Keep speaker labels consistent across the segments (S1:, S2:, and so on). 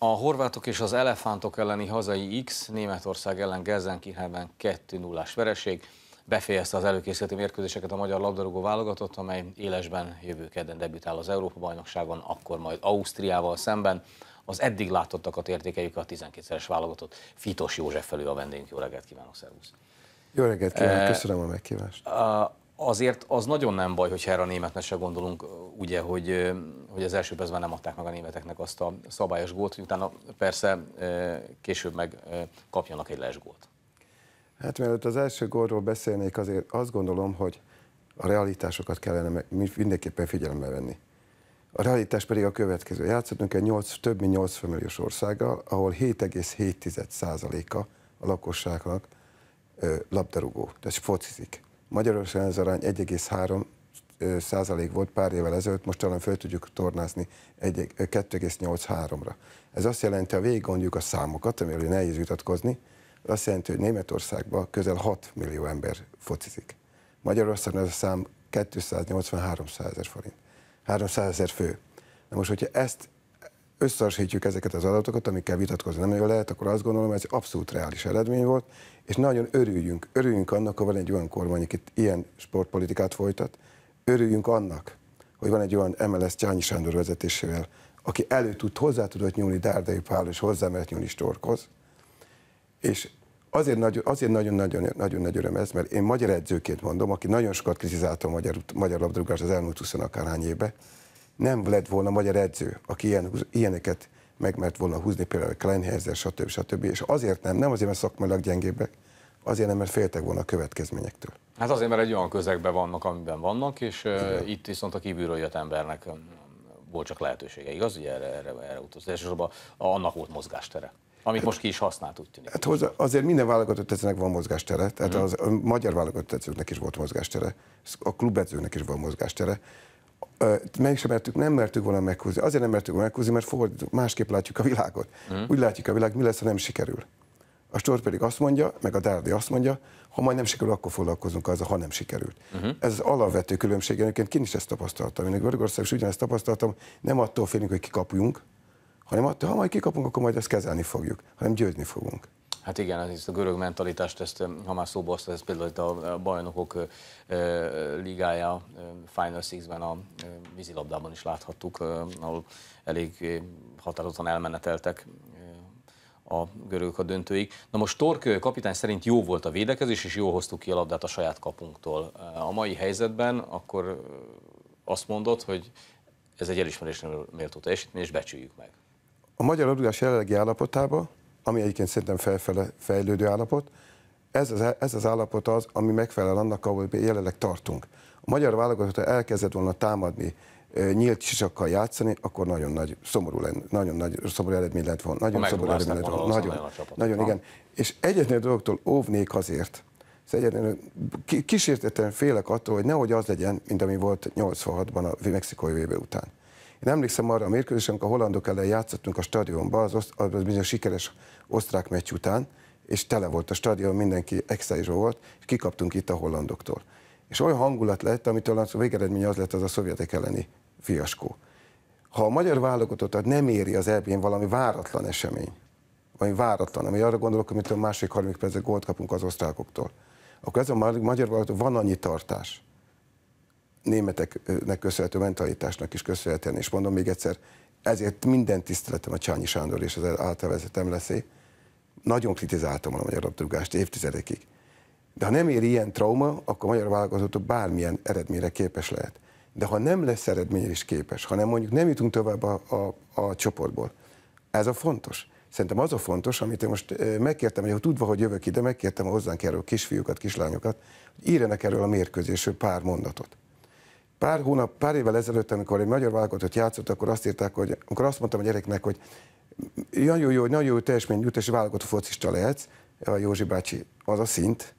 S1: A horvátok és az elefántok elleni hazai X Németország ellen Gelsenkirchenben 2-0-ás vereség. Befejezte az előkészítő mérkőzéseket a magyar labdarúgó válogatott, amely élesben jövő kedden debütál az Európa-bajnokságon, akkor majd Ausztriával szemben. Az eddig látottakat értékeljük a 12-szeres válogatott. Fitos József felül a vendégünk. Jó reggelt kívánok, szervusz!
S2: Jó reggelt kívánok, eh, köszönöm a meghívást!
S1: A azért az nagyon nem baj, hogyha erre a se gondolunk, ugye, hogy, hogy az első percben nem adták meg a németeknek azt a szabályos gólt, hogy utána persze később meg kapjanak egy gólt.
S2: Hát mielőtt az első gólról beszélnék, azért azt gondolom, hogy a realitásokat kellene mindenképpen figyelembe venni. A realitás pedig a következő. Játszottunk egy 8, több mint 80 milliós országgal, ahol 7,7%-a a lakosságnak labdarúgó, tehát focizik. Magyarországon ez arány 1,3 százalék volt pár évvel ezelőtt, most talán föl tudjuk tornázni 2,83-ra. Ez azt jelenti, ha végig gondoljuk a számokat, amiről nehéz vitatkozni, azt jelenti, hogy Németországban közel 6 millió ember focizik. Magyarországon ez a szám 283 ezer forint, 300 ezer fő. Na most, hogyha ezt összehasonlítjuk ezeket az adatokat, amikkel vitatkozni nem lehet, akkor azt gondolom, hogy ez abszolút reális eredmény volt, és nagyon örüljünk, örüljünk annak, hogy van egy olyan kormány, aki ilyen sportpolitikát folytat, örüljünk annak, hogy van egy olyan MLS Csányi Sándor vezetésével, aki elő tud, hozzá tudott nyúlni Dárdai Pál, és hozzá mehet nyúlni Storkhoz, és Azért, nagy, azért nagyon, nagyon, nagyon nagy öröm ez, mert én magyar edzőként mondom, aki nagyon sokat kritizálta a magyar, magyar labdarúgást az elmúlt 20 akárhány évben, nem lett volna magyar edző, aki ilyen, ilyeneket meg mert volna húzni, például Kleinheiser, stb. stb. És azért nem, nem azért, mert szakmailag gyengébbek, azért nem, mert féltek volna a következményektől.
S1: Hát azért, mert egy olyan közegben vannak, amiben vannak, és Igen. itt viszont a kívülről jött embernek volt csak lehetősége, igaz? Ugye erre, erre, erre utazott. Elsősorban annak volt mozgástere. Amit most ki is használt, úgy tűnik.
S2: Hát hozzá, azért minden válogatott edzőnek van mozgástere, tehát uh-huh. az, a magyar válogatott edzőknek is volt mozgástere, a klubedzőnek is van mozgástere meg sem mertük, nem mertük volna meghúzni. Azért nem mertük volna meghúzni, mert fordítunk, másképp látjuk a világot. Mm. Úgy látjuk a világ, mi lesz, ha nem sikerül. A Stort pedig azt mondja, meg a Dárdi azt mondja, ha majd nem sikerül, akkor foglalkozunk az, ha nem sikerült. Uh-huh. Ez az alapvető különbség, egyébként én is ezt tapasztaltam. Én Görögország is ugyanezt tapasztaltam, nem attól félünk, hogy kikapjunk, hanem attól, ha majd kikapunk, akkor majd ezt kezelni fogjuk, hanem győzni fogunk.
S1: Hát igen, ez a görög mentalitást, ezt, ha már szóba azt, ez például itt a bajnokok ligája Final Six-ben a vízilabdában is láthattuk, ahol elég határozottan elmeneteltek a görögök a döntőig. Na most Tork kapitány szerint jó volt a védekezés, és jó hoztuk ki a labdát a saját kapunktól. A mai helyzetben akkor azt mondott, hogy ez egy elismerésre méltó teljesítmény, és becsüljük meg. A
S2: magyar labdarúgás jelenlegi állapotában ami egyébként szerintem felfele fejlődő állapot. Ez az, ez az állapot az, ami megfelel annak, ahol jelenleg tartunk. A magyar válogatott, ha elkezdett volna támadni, nyílt sisakkal játszani, akkor nagyon nagy, szomorú lenne, nagyon nagy szomorú eredmény lett volna. Nagyon szomorú eredmény lett volna. Nagyon, nagyon igen. És egyetlen dologtól óvnék azért, az kísértetlen félek attól, hogy nehogy az legyen, mint ami volt 86-ban a mexikói vébe után. Én emlékszem arra a mérkőzésen, amikor a hollandok ellen játszottunk a stadionban, az, oszt, az bizonyos sikeres osztrák meccs után, és tele volt a stadion, mindenki extázisban volt, és kikaptunk itt a hollandoktól. És olyan hangulat lett, amitől a végeredmény az lett az a szovjetek elleni fiaskó. Ha a magyar válogatottat nem éri az eb valami váratlan esemény, vagy váratlan, ami arra gondolok, amitől másik 30 percet gólt kapunk az osztrákoktól, akkor ez a magyar válogatott van annyi tartás, németeknek köszönhető mentalitásnak is köszönhetően, és mondom még egyszer, ezért minden tiszteletem a Csányi Sándor és az által vezetem leszé. Nagyon kritizáltam a magyar labdarúgást évtizedekig. De ha nem ér ilyen trauma, akkor a magyar válogatott bármilyen eredményre képes lehet. De ha nem lesz eredményre is képes, hanem mondjuk nem jutunk tovább a, a, a csoportból, ez a fontos. Szerintem az a fontos, amit én most eh, megkértem, hogy tudva, hogy jövök ide, megkértem a hozzánk erről kisfiúkat, kislányokat, hogy írjanak erről a mérkőzésről pár mondatot. Pár hónap, pár évvel ezelőtt, amikor egy magyar válogatott játszott, akkor azt írták, hogy akkor azt mondtam a gyereknek, hogy nagyon jó, hogy nagyon jó teljesmény jut, és válogatott focista lehetsz, a Józsi bácsi, az a szint.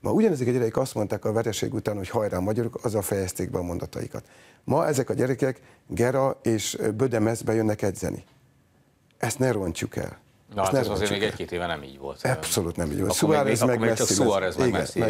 S2: Ma ugyanezek a gyerekek azt mondták a vereség után, hogy hajrá magyarok, azzal fejezték be a mondataikat. Ma ezek a gyerekek Gera és Bödemezbe jönnek edzeni. Ezt ne rontjuk el. Na, hát ez azért még
S1: egy-két éve nem így volt. Abszolút nem így volt. Suárez meg Messi. Suárez meg Messi.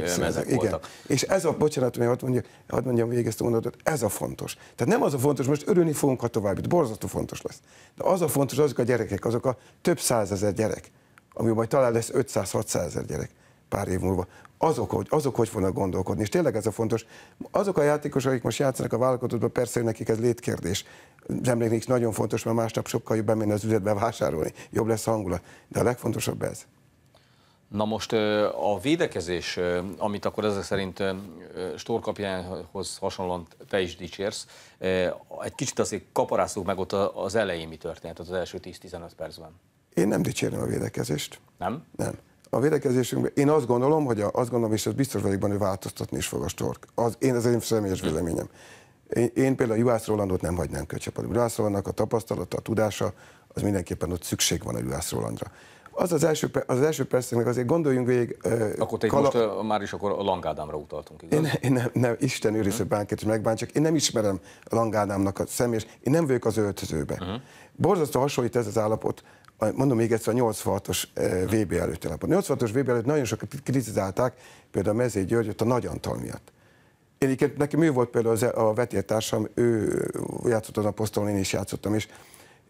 S1: Igen.
S2: És ez a, bocsánat, hogy hadd mondjam, hadd mondjam végig ezt a mondatot, ez a fontos. Tehát nem az a fontos, most örülni fogunk, ha tovább, borzasztó fontos lesz. De az a fontos, azok a gyerekek, azok a több százezer gyerek, ami majd talán lesz 500-600 ezer gyerek, pár év múlva. Azok, hogy, azok hogy fognak gondolkodni. És tényleg ez a fontos. Azok a játékosok, akik most játszanak a válogatottban, persze hogy nekik ez létkérdés. Nemrég nagyon fontos, mert másnap sokkal jobb bemenni az üzletbe vásárolni. Jobb lesz hangulat. De a legfontosabb ez.
S1: Na most a védekezés, amit akkor ezek szerint Storkapjánhoz hasonlóan te is dicsérsz, egy kicsit azért kaparászunk meg ott az elején mi történt, az első 10-15 percben.
S2: Én nem dicsérem a védekezést. Nem? Nem a védekezésünkben, én azt gondolom, hogy a, azt gondolom, és ez biztos vagyok benne, hogy változtatni is fog a stork. Az, én, ez az én személyes véleményem. Én, én például Juhász Rolandot nem hagynám kötcsapadon. Juhász Rolandnak a tapasztalata, a tudása, az mindenképpen ott szükség van a Juhász Rolandra. Az az első, az első percnek azért gondoljunk végig. Akkor te kala...
S1: most már is akkor a Langádámra utaltunk,
S2: igaz? Én, én nem, nem, Isten őriz, mhm. hogy bánkét és csak Én nem ismerem a Langádámnak a személyes, én nem vagyok az öltözőbe. Uh-huh. Mhm. Borzasztó hasonlít ez az állapot mondom még egyszer, a 86-os eh, VB előtti napon. 86-os VB előtt nagyon sokat kritizálták, például Mezé Györgyöt a Nagy Antal miatt. Én nekem ő volt például az, e- a vetértársam, ő játszott az apostolon, én is játszottam, és,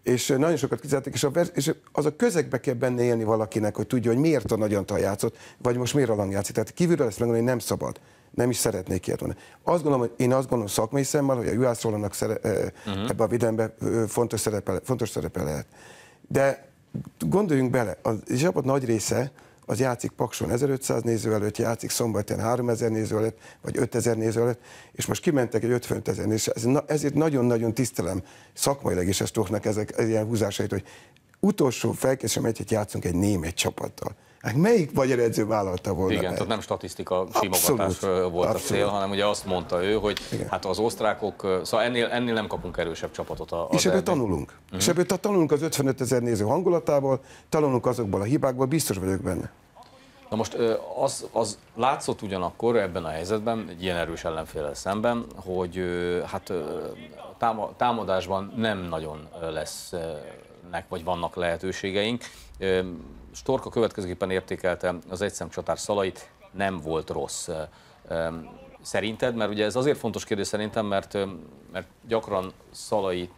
S2: és nagyon sokat kritizáltak, és, és az a közegbe kell benne élni valakinek, hogy tudja, hogy miért a Nagy Antal játszott, vagy most miért a Lang játszik. Tehát kívülről ezt megmondani, nem szabad nem is szeretnék ilyet mondani. Azt gondolom, hogy én azt gondolom szakmai szemmel, hogy a Juhász Rolandnak uh-huh. Eh, mhm. ebbe a videóban fontos szerepe, fontos szerepe lehet. De gondoljunk bele, a zsapat nagy része az játszik Pakson 1500 néző előtt, játszik szombaton 3000 néző előtt, vagy 5000 néző előtt, és most kimentek egy 50 ezer, és ez, ezért nagyon-nagyon tisztelem szakmailag is ezt ezek ilyen húzásait, hogy utolsó felkészülő meccset játszunk egy német csapattal. Hát melyik magyar edző vállalta volna? Igen, el? tehát
S1: nem statisztika simogatás volt abszolút. a cél, hanem ugye azt mondta ő, hogy Igen. hát az osztrákok, szóval ennél, ennél nem kapunk erősebb csapatot. A, és ebből
S2: tanulunk. Uh-huh. És ebből tanulunk az 55 ezer néző hangulatából, tanulunk azokból a hibákból, biztos vagyok benne.
S1: Na most az, az látszott ugyanakkor ebben a helyzetben, egy ilyen erős ellenfélel szemben, hogy hát támadásban nem nagyon lesz lennek, vagy vannak lehetőségeink. Storka következőképpen értékelte az csatár szalait, nem volt rossz. Szerinted? Mert ugye ez azért fontos kérdés szerintem, mert, mert gyakran szalait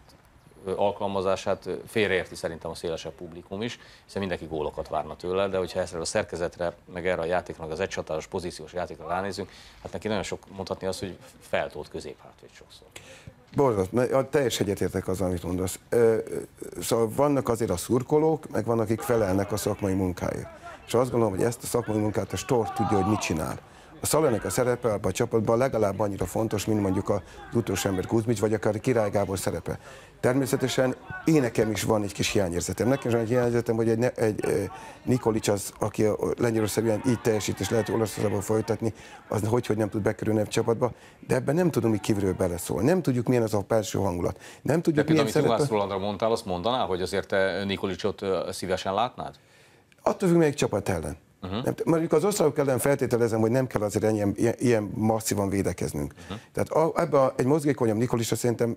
S1: alkalmazását félreérti szerintem a szélesebb publikum is, hiszen mindenki gólokat várna tőle, de hogyha ezt a szerkezetre, meg erre a játéknak, az egysatáros pozíciós játékra ránézünk, hát neki nagyon sok mondhatni az, hogy feltolt középhátvéd sokszor.
S2: Borzasztó, teljes egyetértek az, amit mondasz. Szóval vannak azért a szurkolók, meg vannak, akik felelnek a szakmai munkáért. És azt gondolom, hogy ezt a szakmai munkát a Stor tudja, hogy mit csinál a Szalonika szerepe abban a csapatban legalább annyira fontos, mint mondjuk az utolsó ember Kuzmics, vagy akár Király Gábor szerepe. Természetesen én nekem is van egy kis hiányérzetem. Nekem is van egy hiányérzetem, hogy egy, egy, egy Nikolics, az, aki Lengyelországban így teljesít, és lehet Olaszországban folytatni, az hogy, hogy nem tud bekerülni a csapatba, de ebben nem tudom, mi kívülről beleszól. Nem tudjuk, milyen az a belső hangulat. Nem tudjuk, de milyen amit szerepe...
S1: Juhász mondtál, azt mondaná, hogy azért te Nikolicsot szívesen látnád?
S2: Attól függ, melyik csapat ellen. Uh-huh. Nem, mondjuk az osztrákok ellen feltételezem, hogy nem kell azért ennyien, ilyen, ilyen masszívan védekeznünk. Uh-huh. Tehát a, ebbe a, egy mozgékonyabb Nikolisra szerintem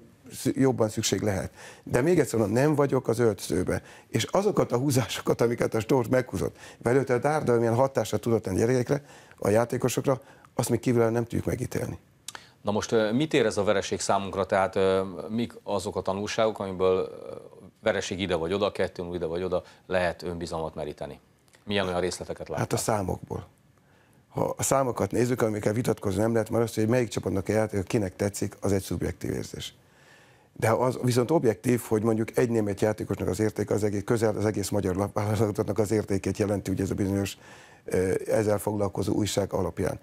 S2: jobban szükség lehet. De még egyszer mondom, nem vagyok az öltözőbe. És azokat a húzásokat, amiket a Stort meghúzott, velőtte a Dárda milyen hatásra tudott lenni gyerekekre, a játékosokra, azt mi kívül nem tudjuk megítélni.
S1: Na most mit ér ez a vereség számunkra, tehát mik azok a tanulságok, amiből vereség ide vagy oda, kettőn ide vagy oda lehet önbizalmat meríteni? Milyen olyan részleteket láttál? Hát a
S2: számokból. Ha a számokat nézzük, amikkel vitatkozni nem lehet, mert azt, hogy melyik csapatnak a kinek tetszik, az egy szubjektív érzés. De az viszont objektív, hogy mondjuk egy német játékosnak az értéke az egész, közel az egész magyar vállalatoknak az értékét jelenti, ugye ez a bizonyos ezzel foglalkozó újság alapján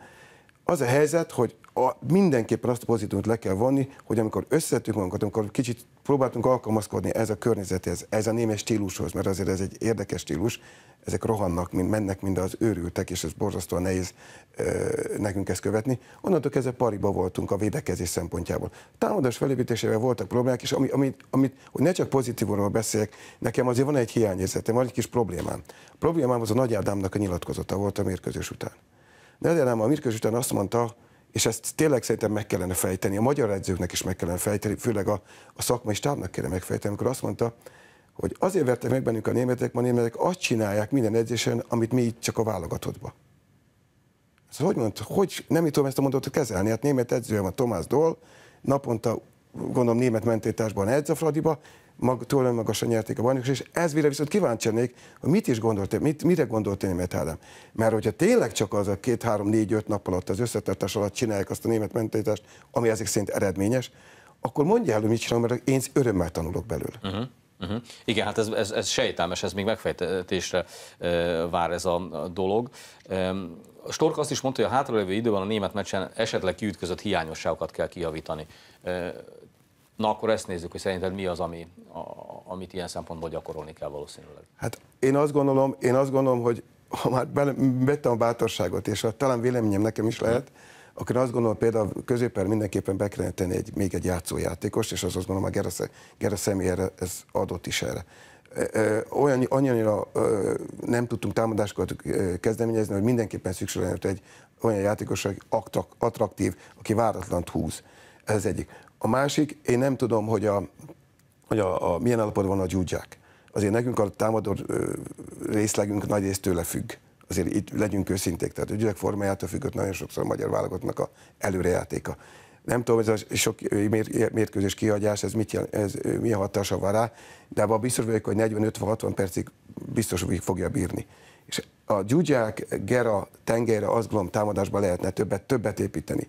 S2: az a helyzet, hogy a, mindenképpen azt a pozitívumot le kell vonni, hogy amikor összetettük magunkat, amikor kicsit próbáltunk alkalmazkodni ez a környezethez, ez a némes stílushoz, mert azért ez egy érdekes stílus, ezek rohannak, mint mennek, mind az őrültek, és ez borzasztóan nehéz ö, nekünk ezt követni. Onnantól kezdve pariba voltunk a védekezés szempontjából. Támadás felépítésével voltak problémák, és ami, ami, amit, hogy ne csak pozitívról beszéljek, nekem azért van egy hiányérzetem, van egy kis problémám. A problémám az a Nagy Ádámnak a nyilatkozata volt a mérkőzés után. De Adelám a mérkőzés után azt mondta, és ezt tényleg szerintem meg kellene fejteni, a magyar edzőknek is meg kellene fejteni, főleg a, a szakmai stábnak kéne megfejteni, amikor azt mondta, hogy azért vertek meg bennünk a németek, ma a németek azt csinálják minden edzésen, amit mi itt csak a válogatottba. Ez hogy mondta, hogy nem tudom ezt a mondatot kezelni, hát német edzője a Tomás Dol, naponta gondolom német mentétásban edz a Fradiba, mag, túl magasan nyerték a bajnokot, és ez vére viszont kíváncsi lennék, hogy mit is gondolt, mit, mire gondolt a német állam. Mert hogyha tényleg csak az a két, három, négy, öt nap alatt, az összetartás alatt csinálják azt a német mentalitást, ami ezek szerint eredményes, akkor mondja el, hogy mit csinálom, mert én örömmel tanulok belőle.
S1: Uh-huh. Uh-huh. Igen, hát ez, ez, ez sejtelmes, ez még megfejtésre e, vár ez a dolog. E, Stork azt is mondta, hogy a hátralévő időben a német meccsen esetleg kiütközött hiányosságokat kell kijavítani. E, Na akkor ezt nézzük, hogy szerinted mi az, ami, a, amit ilyen szempontból gyakorolni kell valószínűleg.
S2: Hát én azt gondolom, én azt gondolom hogy ha már vettem a bátorságot, és a, talán véleményem nekem is lehet, akkor azt gondolom például középen mindenképpen be kellene tenni egy, még egy játszójátékost, és az azt gondolom a Gera, Gera ez adott is erre olyan, annyira nem tudtunk támadásokat kezdeményezni, hogy mindenképpen szükség lenne egy olyan játékos, aki attraktív, aki váratlant húz. Ez egyik. A másik, én nem tudom, hogy a, hogy a, a milyen alapod van a gyúgyák. Azért nekünk a támadó részlegünk nagy részt tőle függ. Azért itt legyünk őszinték, tehát ügyek formájától függött nagyon sokszor a magyar válogatnak a előrejátéka. Nem tudom, ez a sok mérkőzés kihagyás, ez, mit jel, ez milyen hatása van rá, de abban biztos vagyok, hogy 45 60 percig biztos, hogy fogja bírni. És a Gyugyák, Gera, tengelyre azt gondolom támadásban lehetne többet, többet építeni.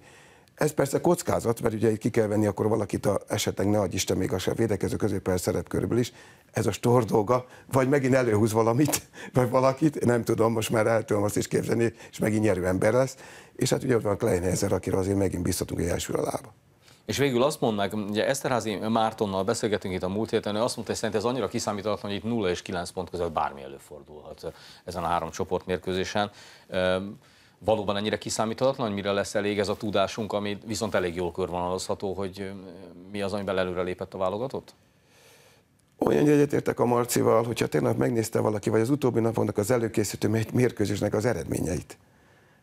S2: Ez persze kockázat, mert ugye itt ki kell venni akkor valakit a esetleg ne adj Isten még a se védekező középpel szerepkörből is, ez a stor dolga, vagy megint előhúz valamit, vagy valakit, nem tudom, most már el tudom azt is képzelni, és megint nyerő ember lesz, és hát ugye ott van Kleinheiser, akire azért megint biztatunk, hogy első a lába.
S1: És végül azt mondd meg, ugye Eszterházi Mártonnal beszélgetünk itt a múlt héten, ő azt mondta, hogy szerint ez annyira kiszámítatlan, hogy itt 0 és 9 pont között bármi előfordulhat ezen a három csoportmérkőzésen valóban ennyire kiszámíthatatlan, hogy mire lesz elég ez a tudásunk, ami viszont elég jól körvonalazható, hogy mi az, amiben előre lépett a válogatott?
S2: Olyan egyetértek a Marcival, hogyha tegnap megnézte valaki, vagy az utóbbi napoknak az előkészítő mérkőzésnek az eredményeit.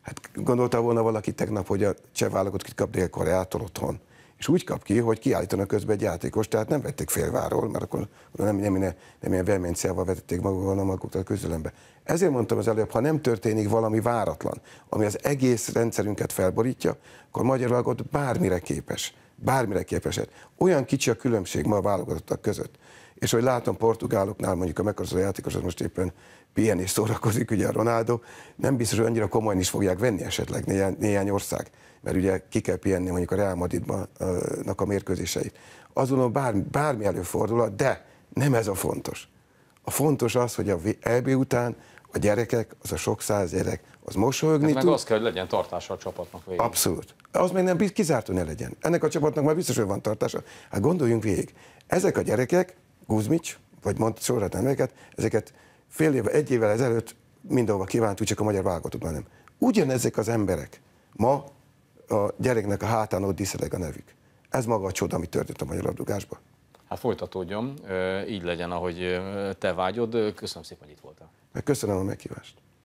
S2: Hát gondolta volna valaki tegnap, hogy a cseh válogatott kit kap Dél-Koreától otthon és úgy kap ki, hogy kiállítanak közben egy játékos, tehát nem vették félváról, mert akkor nem, nem, nem, nem ilyen vermenciával vetették magukat, hanem magukat a közelembe. Ezért mondtam az előbb, ha nem történik valami váratlan, ami az egész rendszerünket felborítja, akkor ott bármire képes. Bármire képes. Olyan kicsi a különbség ma a válogatottak között és hogy látom portugáloknál mondjuk a meghatározó játékos, az most éppen pihen és szórakozik, ugye a Ronaldo, nem biztos, hogy annyira komolyan is fogják venni esetleg néhány, néhány ország, mert ugye ki kell pihenni mondjuk a Real Madridnak a mérkőzéseit. Azonban bár, bármi előfordulat, de nem ez a fontos. A fontos az, hogy a EB után a gyerekek, az a sok száz gyerek, az mosolyogni hát tud. meg az kell,
S1: hogy legyen tartása a csapatnak végig. Abszolút.
S2: Az még nem kizártó ne legyen. Ennek a csapatnak már biztos, hogy van tartása. Hát gondoljunk végig. Ezek a gyerekek Guzmics, vagy mond, szóra neveket, ezeket fél évvel, egy évvel ezelőtt mindenhova kívánt, csak a magyar válogatottban nem. Ugyanezek az emberek ma a gyereknek a hátán ott diszeleg a nevük. Ez maga a csoda, ami történt a magyar labdugásban.
S1: Hát folytatódjon, így legyen, ahogy te vágyod. Köszönöm szépen, hogy itt voltál.
S2: Köszönöm a meghívást.